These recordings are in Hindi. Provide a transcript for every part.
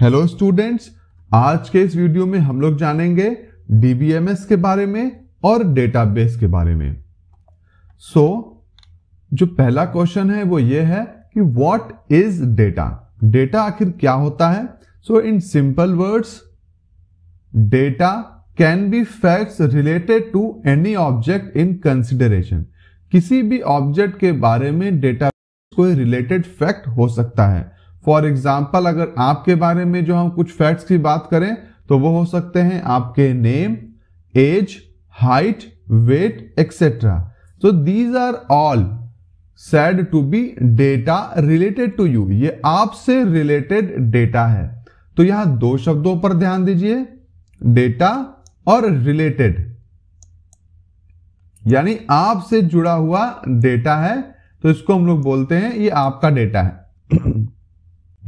हेलो स्टूडेंट्स आज के इस वीडियो में हम लोग जानेंगे डीबीएमएस के बारे में और डेटाबेस के बारे में सो so, जो पहला क्वेश्चन है वो ये है कि व्हाट इज डेटा डेटा आखिर क्या होता है so in simple words data can be facts related to any object in consideration किसी भी ऑब्जेक्ट के बारे में डेटा कोई रिलेटेड फैक्ट हो सकता है फॉर एग्जाम्पल अगर आपके बारे में जो हम कुछ फैक्ट्स की बात करें तो वो हो सकते हैं आपके name age height weight etcetera तो these are all said to be data related to you ये आपसे रिलेटेड डेटा है तो यहां दो शब्दों पर ध्यान दीजिए डेटा और रिलेटेड यानी आपसे जुड़ा हुआ डेटा है तो इसको हम लोग बोलते हैं ये आपका डेटा है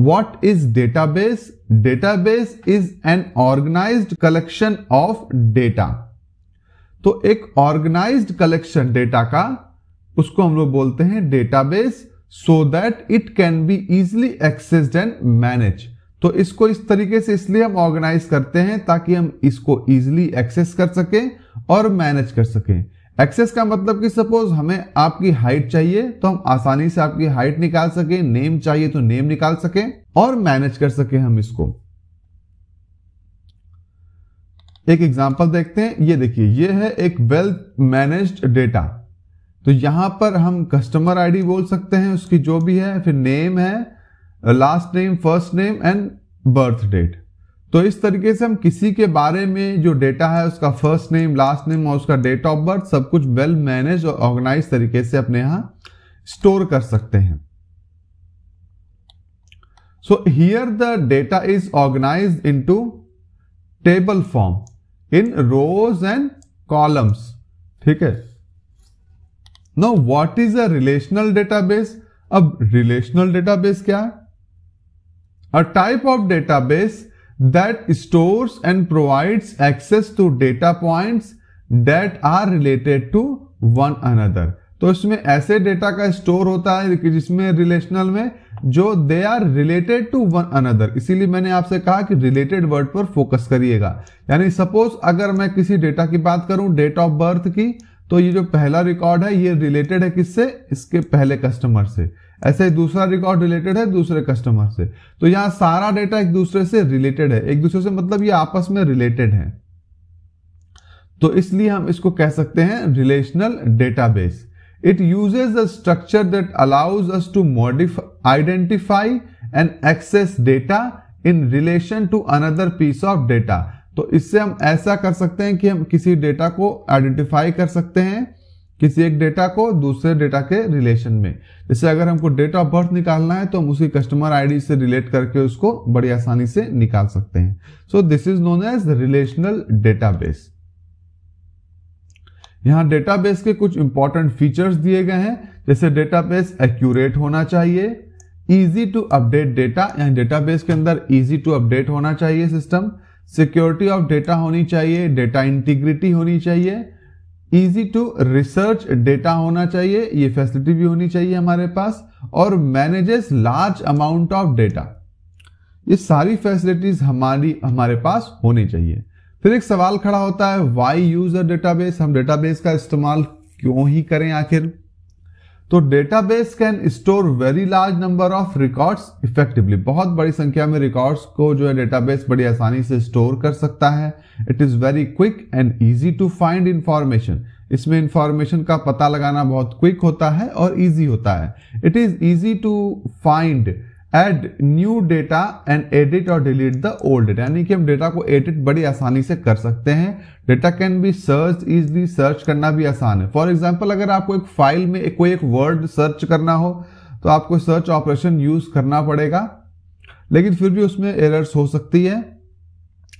what is database database is an organize collection of data तो एक ऑर्गेनाइज कलेक्शन डेटा का उसको हम लोग बोलते हैं database so that it can be easily accessed and manage तो इसको इस तरीके से इसलिए हम ऑर्गेनाइज करते हैं ताकि हम इसको इजिली एक्सेस कर सकें और मैनेज कर सकें एक्सेस का मतलब कि सपोज हमें आपकी हाइट चाहिए तो हम आसानी से आपकी हाइट निकाल सके नेम चाहिए तो नेम निकाल सके और मैनेज कर सके हम इसको एक एग्जांपल देखते हैं ये देखिए ये है एक वेल्थ मैनेज्ड डेटा तो यहां पर हम कस्टमर आईडी बोल सकते हैं उसकी जो भी है फिर नेम है last name first name and birth date तो इस तरीके से हम किसी के बारे में जो डेटा है उसका फर्स्ट नेम लास्ट नेम और उसका डेट ऑफ बर्थ सब कुछ वेल मैनेज और ऑर्गेनाइज तरीके से अपने यहां स्टोर कर सकते हैं so here the data is organize into table form in rows and columns ठीक है now what is a relational database अब रिलेशनल डेटाबेस क्या है a type of database that stores and provides access to data points that are related to one another तो इसमें ऐसे डेटा का स्टोर होता है कि जिसमें रिलेशनल में जो they are related to one another इसीलिए मैंने आपसे कहा कि रिलेटेड वर्ड पर फोकस करिएगा यानी सपोज अगर मैं किसी डेटा की बात करूं डेट ऑफ बर्थ की तो ये जो पहला रिकॉर्ड है ये रिलेटेड है किससे इसके पहले कस्टमर से ऐसे दूसरा रिकॉर्ड रिलेटेड है दूसरे कस्टमर से तो यहां सारा डेटा एक दूसरे से रिलेटेड है एक दूसरे से मतलब ये आपस में रिलेटेड है तो इसलिए हम इसको कह सकते हैं relational database it uses the structure that allows us to modify identify and access data in relation to another piece of data तो इससे हम ऐसा कर सकते हैं कि हम किसी डेटा को आइडेंटिफाई कर सकते हैं किसी एक डेटा को दूसरे डेटा के रिलेशन में जैसे अगर हमको डेट ऑफ बर्थ निकालना है तो हम उसी कस्टमर आईडी से रिलेट करके उसको बड़ी आसानी से निकाल सकते हैं so this is known as relational database यहां डेटाबेस के कुछ इंपॉर्टेंट फीचर्स दिए गए हैं जैसे डेटाबेस एक्यूरेट होना चाहिए इजी टू अपडेट डेटा यानी डेटाबेस के अंदर इजी टू अपडेट होना चाहिए सिस्टम सिक्योरिटी ऑफ डेटा होनी चाहिए डेटा इंटीग्रिटी होनी चाहिए इजी टू रिसर्च डेटा होना चाहिए ये फैसिलिटी भी होनी चाहिए हमारे पास और manages large amount of data ये सारी फैसिलिटीज हमारी हमारे पास होनी चाहिए फिर एक सवाल खड़ा होता है वाई यूज अ डेटाबेस हम डेटाबेस का इस्तेमाल क्यों ही करें आखिर तो database can store very large number of records effectively बहुत बड़ी संख्या में रिकॉर्ड्स को जो है डेटाबेस बड़ी आसानी से स्टोर कर सकता है it is very quick and easy to find information इसमें इंफॉर्मेशन का पता लगाना बहुत क्विक होता है और ईजी होता है it is easy to find add new data and edit और डिलीट द ओल्ड डेटा यानी कि हम डेटा को एडिट बड़ी आसानी से कर सकते हैं data can be search easily search करना भी आसान है फॉर एग्जाम्पल अगर आपको एक फाइल में कोई एक वर्ड सर्च करना हो तो आपको सर्च ऑपरेशन यूज करना पड़ेगा लेकिन फिर भी उसमें एरर्स हो सकती है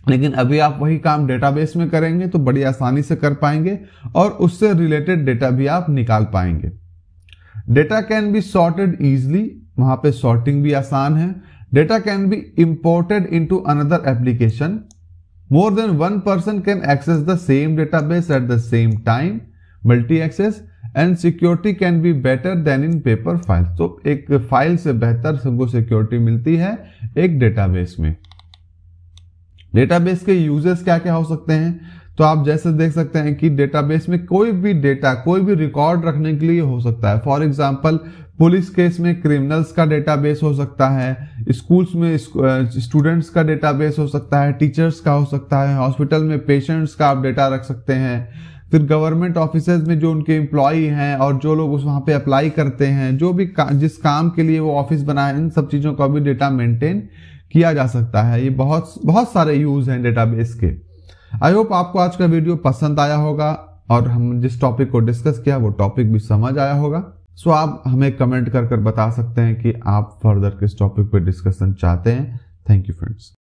लेकिन अभी आप वही काम डेटाबेस में करेंगे तो बड़ी आसानी से कर पाएंगे और उससे रिलेटेड डेटा भी आप निकाल पाएंगे data can be sorted easily वहां पे सॉर्टिंग भी आसान है data can be imported into another application more than one person can access the same database at the same time multi access and security can be better than in paper file तो एक फाइल से बेहतर सबको सिक्योरिटी मिलती है एक डेटाबेस में डेटाबेस के यूजर्स क्या क्या हो सकते हैं तो आप जैसे देख सकते हैं कि डेटाबेस में कोई भी डेटा कोई भी रिकॉर्ड रखने के लिए हो सकता है फॉर एग्जाम्पल पुलिस केस में क्रिमिनल्स का डेटाबेस हो सकता है स्कूल्स में स्टूडेंट्स का डेटाबेस हो सकता है टीचर्स का हो सकता है हॉस्पिटल में पेशेंट्स का आप डेटा रख सकते हैं फिर गवर्नमेंट ऑफिस में जो उनके एम्प्लॉय हैं और जो लोग उस वहाँ पे अप्लाई करते हैं जो भी का, जिस काम के लिए वो ऑफिस बना है इन सब चीज़ों का भी डेटा मेंटेन किया जा सकता है ये बहुत बहुत सारे यूज़ हैं डेटाबेस के आई होप आपको आज का वीडियो पसंद आया होगा और हम जिस टॉपिक को डिस्कस किया वो टॉपिक भी समझ आया होगा सो आप हमें कमेंट कर कर बता सकते हैं कि आप फर्दर किस टॉपिक पर डिस्कशन चाहते हैं थैंक यू फ्रेंड्स